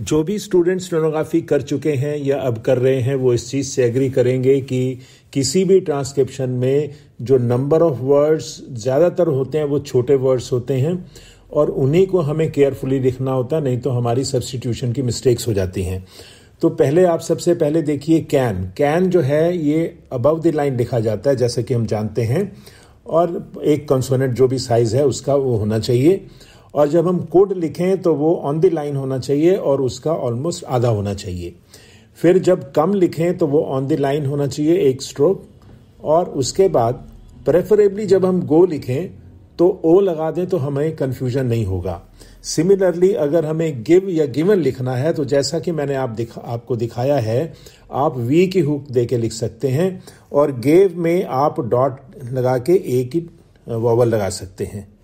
जो भी student stenography कर चुके हैं या अब कर रहे हैं वो इस चीज़ से एग्री करेंगे कि किसी भी ट्रांसक्रिप्शन में जो नंबर ऑफ वर्ड्स ज़्यादातर होते हैं वो छोटे वर्ड्स होते हैं और उन्हीं को हमें केयरफुली लिखना होता नहीं तो हमारी सब्सटीट्यूशन की मिस्टेक्स हो जाती हैं तो पहले आप सबसे पहले देखिए कैन कैन जो है ये अबव द लाइन लिखा जाता है जैसे कि हम जानते हैं और एक कंसोनेंट जो भी साइज़ है उसका वो होना चाहिए और जब हम कोड लिखें तो वो ऑन द लाइन होना चाहिए और उसका ऑलमोस्ट आधा होना चाहिए फिर जब कम लिखें तो वो ऑन द लाइन होना चाहिए एक स्ट्रोक और उसके बाद प्रेफरेबली जब हम गो लिखें तो ओ लगा दें तो हमें कन्फ्यूजन नहीं होगा सिमिलरली अगर हमें गिव या गिवन लिखना है तो जैसा कि मैंने आप दिखा आपको दिखाया है आप वी की हुक दे के लिख सकते हैं और गेव में आप डॉट लगा के ए की वॉवल लगा सकते हैं